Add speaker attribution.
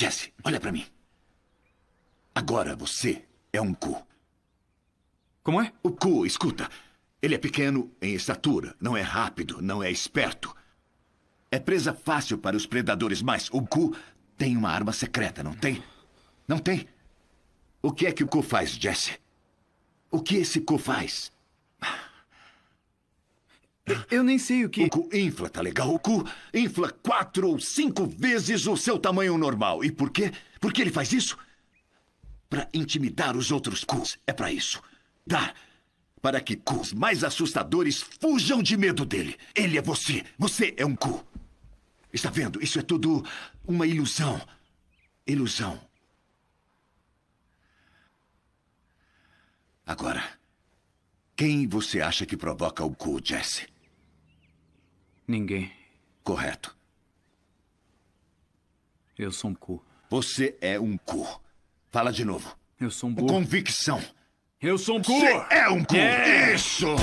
Speaker 1: Jesse, olha para mim. Agora você é um cu. Como é? O cu, escuta. Ele é pequeno em estatura, não é rápido, não é esperto. É presa fácil para os predadores, mas o cu tem uma arma secreta, não tem? Não tem? O que é que o cu faz, Jesse? O que esse cu faz? Eu nem sei o que. O cu infla, tá legal? O cu infla quatro ou cinco vezes o seu tamanho normal. E por quê? Por que ele faz isso? Para intimidar os outros cus. É para isso. Dar. Para que cus mais assustadores fujam de medo dele. Ele é você. Você é um cu. Está vendo? Isso é tudo uma ilusão. Ilusão.
Speaker 2: Agora, quem você acha que provoca o cu, Jesse? Ninguém. Correto. Eu sou um cu. Você é um cu. Fala de novo. Eu sou um cu. Convicção. Eu sou um cu. Você é um cu. É. Isso!